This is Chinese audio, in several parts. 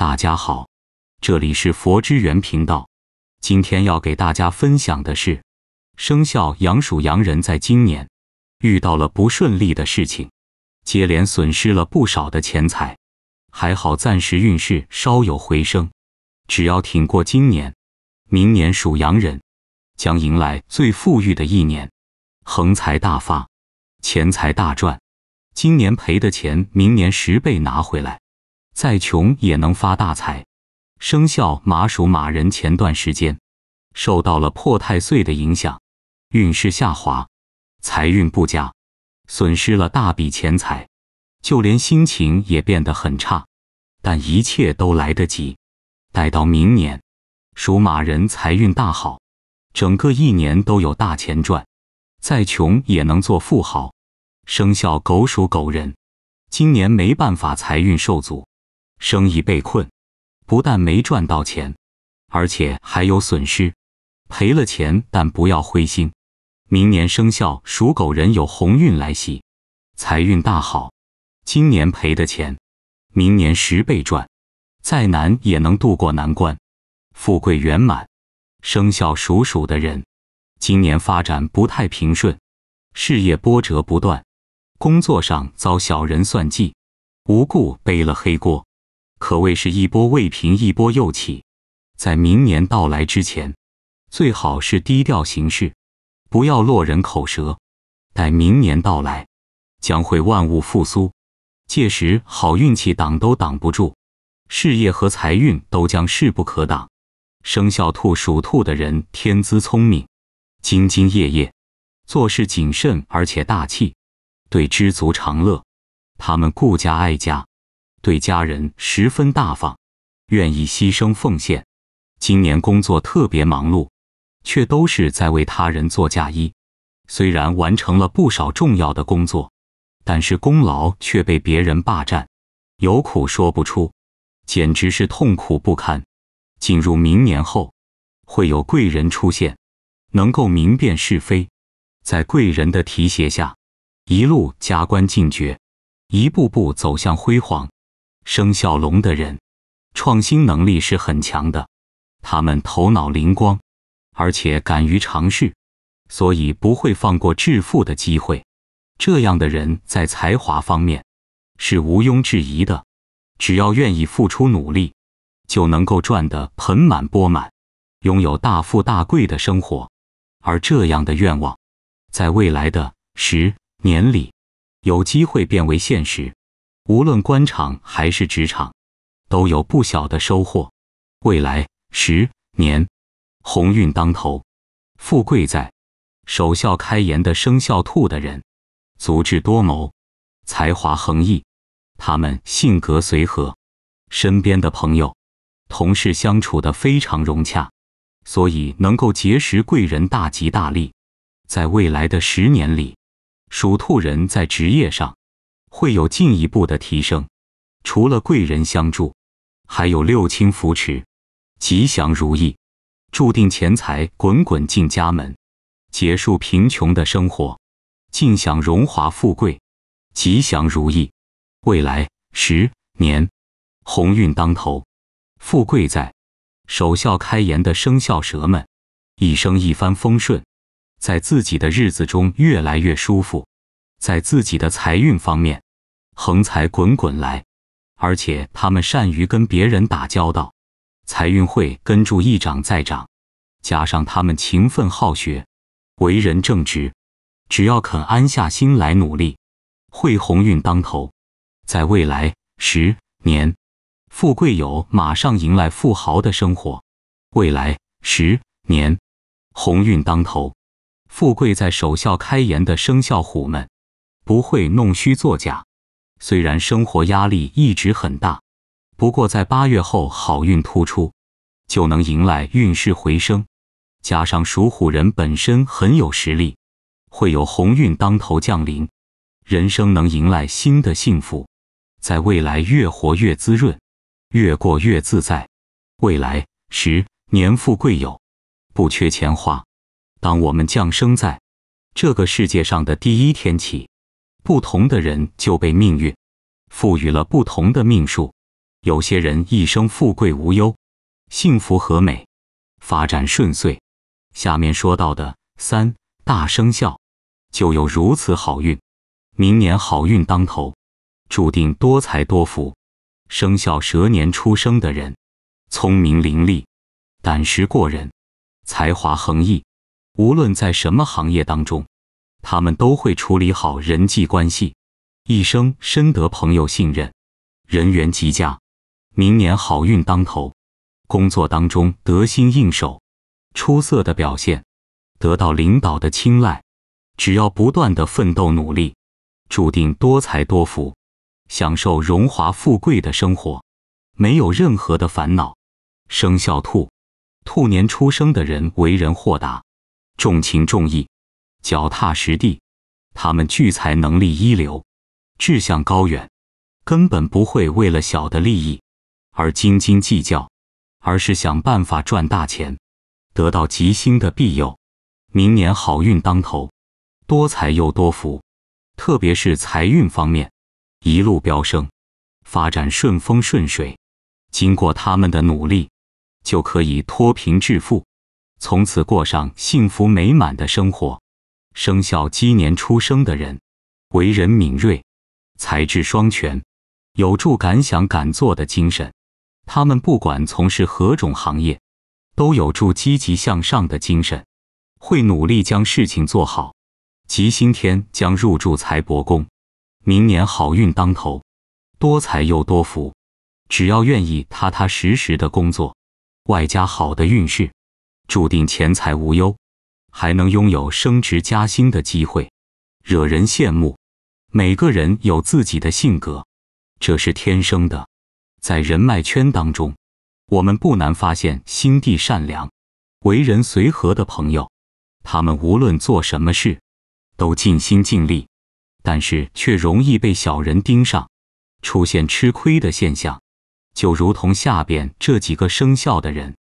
大家好，这里是佛之源频道。今天要给大家分享的是，生肖羊属羊人在今年遇到了不顺利的事情，接连损失了不少的钱财，还好暂时运势稍有回升。只要挺过今年，明年属羊人将迎来最富裕的一年，横财大发，钱财大赚。今年赔的钱，明年十倍拿回来。再穷也能发大财。生肖马属马人，前段时间受到了破太岁的影响，运势下滑，财运不佳，损失了大笔钱财，就连心情也变得很差。但一切都来得及，待到明年，属马人财运大好，整个一年都有大钱赚，再穷也能做富豪。生肖狗属狗人，今年没办法，财运受阻。生意被困，不但没赚到钱，而且还有损失，赔了钱，但不要灰心。明年生肖属狗人有鸿运来袭，财运大好。今年赔的钱，明年十倍赚，再难也能度过难关，富贵圆满。生肖属鼠的人，今年发展不太平顺，事业波折不断，工作上遭小人算计，无故背了黑锅。可谓是一波未平，一波又起。在明年到来之前，最好是低调行事，不要落人口舌。待明年到来，将会万物复苏，届时好运气挡都挡不住，事业和财运都将势不可挡。生肖兔属兔的人天资聪明，兢兢业业，做事谨慎而且大气，对知足常乐。他们顾家爱家。对家人十分大方，愿意牺牲奉献。今年工作特别忙碌，却都是在为他人做嫁衣。虽然完成了不少重要的工作，但是功劳却被别人霸占，有苦说不出，简直是痛苦不堪。进入明年后，会有贵人出现，能够明辨是非，在贵人的提携下，一路加官进爵，一步步走向辉煌。生肖龙的人，创新能力是很强的，他们头脑灵光，而且敢于尝试，所以不会放过致富的机会。这样的人在才华方面是毋庸置疑的，只要愿意付出努力，就能够赚得盆满钵满，拥有大富大贵的生活。而这样的愿望，在未来的十年里，有机会变为现实。无论官场还是职场，都有不小的收获。未来十年，鸿运当头，富贵在。首孝开言的生肖兔的人，足智多谋，才华横溢。他们性格随和，身边的朋友、同事相处的非常融洽，所以能够结识贵人，大吉大利。在未来的十年里，属兔人在职业上。会有进一步的提升，除了贵人相助，还有六亲扶持，吉祥如意，注定钱财滚滚进家门，结束贫穷的生活，尽享荣华富贵，吉祥如意。未来十年，鸿运当头，富贵在。守孝开颜的生肖蛇们，一生一帆风顺，在自己的日子中越来越舒服。在自己的财运方面，横财滚滚来，而且他们善于跟别人打交道，财运会跟住一涨再涨。加上他们勤奋好学，为人正直，只要肯安下心来努力，会鸿运当头。在未来十年，富贵友马上迎来富豪的生活。未来十年，鸿运当头，富贵在守孝开颜的生肖虎们。不会弄虚作假，虽然生活压力一直很大，不过在八月后好运突出，就能迎来运势回升。加上属虎人本身很有实力，会有鸿运当头降临，人生能迎来新的幸福，在未来越活越滋润，越过越自在。未来十年富贵有，不缺钱花。当我们降生在这个世界上的第一天起。不同的人就被命运赋予了不同的命数。有些人一生富贵无忧，幸福和美，发展顺遂。下面说到的三大生肖就有如此好运，明年好运当头，注定多财多福。生肖蛇年出生的人，聪明伶俐，胆识过人，才华横溢，无论在什么行业当中。他们都会处理好人际关系，一生深得朋友信任，人缘极佳。明年好运当头，工作当中得心应手，出色的表现得到领导的青睐。只要不断的奋斗努力，注定多财多福，享受荣华富贵的生活，没有任何的烦恼。生肖兔，兔年出生的人为人豁达，重情重义。脚踏实地，他们聚财能力一流，志向高远，根本不会为了小的利益而斤斤计较，而是想办法赚大钱，得到吉星的庇佑，明年好运当头，多财又多福，特别是财运方面一路飙升，发展顺风顺水，经过他们的努力，就可以脱贫致富，从此过上幸福美满的生活。生肖鸡年出生的人，为人敏锐，才智双全，有助敢想敢做的精神。他们不管从事何种行业，都有助积极向上的精神，会努力将事情做好。吉星天将入住财帛宫，明年好运当头，多财又多福。只要愿意踏踏实实的工作，外加好的运势，注定钱财无忧。还能拥有升职加薪的机会，惹人羡慕。每个人有自己的性格，这是天生的。在人脉圈当中，我们不难发现心地善良、为人随和的朋友，他们无论做什么事，都尽心尽力，但是却容易被小人盯上，出现吃亏的现象。就如同下边这几个生肖的人，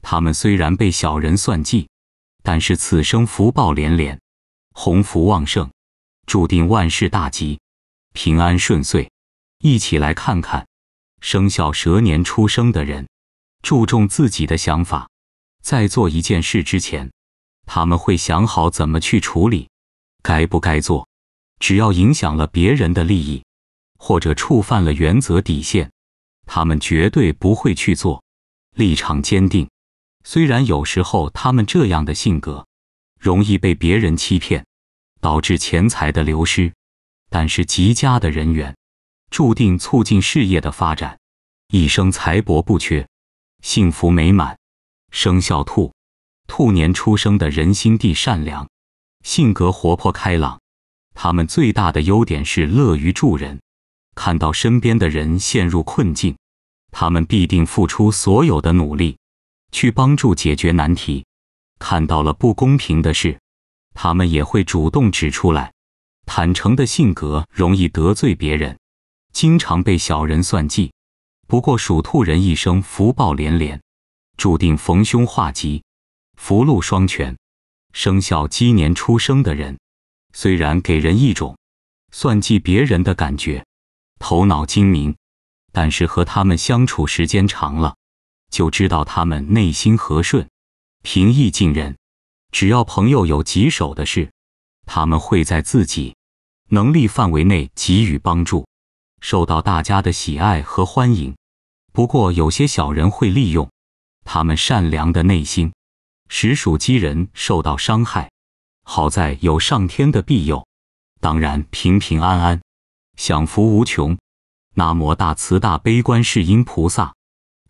他们虽然被小人算计。但是此生福报连连，鸿福旺盛，注定万事大吉，平安顺遂。一起来看看生肖蛇年出生的人，注重自己的想法，在做一件事之前，他们会想好怎么去处理，该不该做。只要影响了别人的利益，或者触犯了原则底线，他们绝对不会去做，立场坚定。虽然有时候他们这样的性格，容易被别人欺骗，导致钱财的流失，但是极佳的人缘，注定促进事业的发展，一生财帛不缺，幸福美满。生肖兔，兔年出生的人心地善良，性格活泼开朗，他们最大的优点是乐于助人，看到身边的人陷入困境，他们必定付出所有的努力。去帮助解决难题，看到了不公平的事，他们也会主动指出来。坦诚的性格容易得罪别人，经常被小人算计。不过属兔人一生福报连连，注定逢凶化吉，福禄双全。生肖鸡年出生的人，虽然给人一种算计别人的感觉，头脑精明，但是和他们相处时间长了。就知道他们内心和顺，平易近人。只要朋友有棘手的事，他们会在自己能力范围内给予帮助，受到大家的喜爱和欢迎。不过有些小人会利用他们善良的内心，实属积人受到伤害。好在有上天的庇佑，当然平平安安，享福无穷。南无大慈大悲观世音菩萨。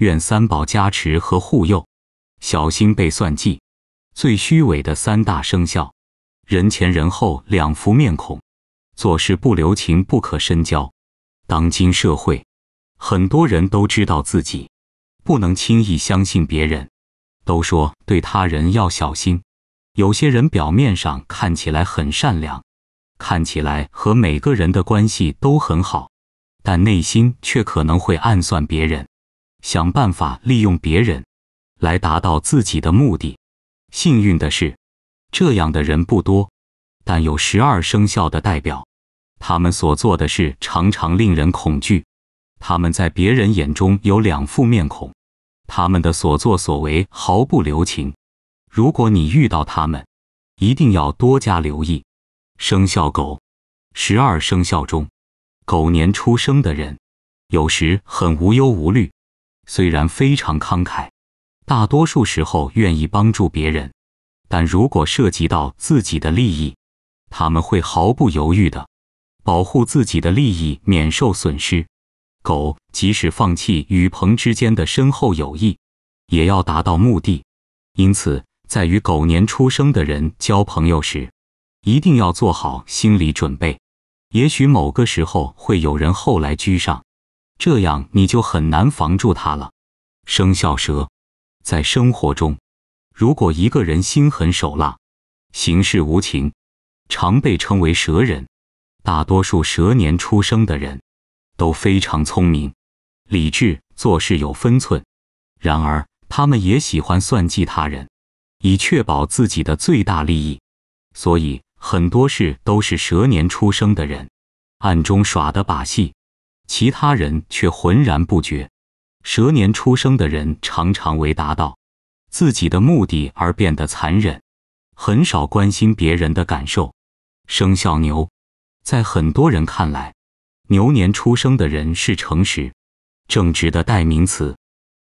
愿三宝加持和护佑，小心被算计。最虚伪的三大生肖，人前人后两副面孔，做事不留情，不可深交。当今社会，很多人都知道自己不能轻易相信别人，都说对他人要小心。有些人表面上看起来很善良，看起来和每个人的关系都很好，但内心却可能会暗算别人。想办法利用别人，来达到自己的目的。幸运的是，这样的人不多，但有十二生肖的代表。他们所做的事常常令人恐惧。他们在别人眼中有两副面孔，他们的所作所为毫不留情。如果你遇到他们，一定要多加留意。生肖狗，十二生肖中，狗年出生的人，有时很无忧无虑。虽然非常慷慨，大多数时候愿意帮助别人，但如果涉及到自己的利益，他们会毫不犹豫的保护自己的利益免受损失。狗即使放弃与朋之间的深厚友谊，也要达到目的。因此，在与狗年出生的人交朋友时，一定要做好心理准备，也许某个时候会有人后来居上。这样你就很难防住他了。生肖蛇，在生活中，如果一个人心狠手辣、行事无情，常被称为“蛇人”。大多数蛇年出生的人，都非常聪明、理智，做事有分寸。然而，他们也喜欢算计他人，以确保自己的最大利益。所以，很多事都是蛇年出生的人暗中耍的把戏。其他人却浑然不觉。蛇年出生的人常常为达到自己的目的而变得残忍，很少关心别人的感受。生肖牛，在很多人看来，牛年出生的人是诚实、正直的代名词。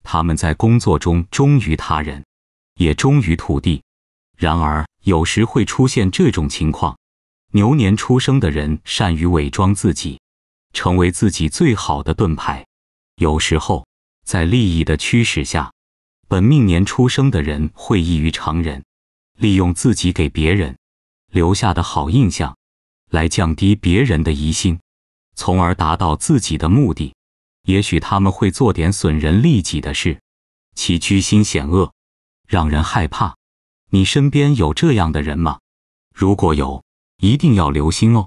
他们在工作中忠于他人，也忠于土地。然而，有时会出现这种情况：牛年出生的人善于伪装自己。成为自己最好的盾牌。有时候，在利益的驱使下，本命年出生的人会异于常人，利用自己给别人留下的好印象，来降低别人的疑心，从而达到自己的目的。也许他们会做点损人利己的事，其居心险恶，让人害怕。你身边有这样的人吗？如果有，一定要留心哦。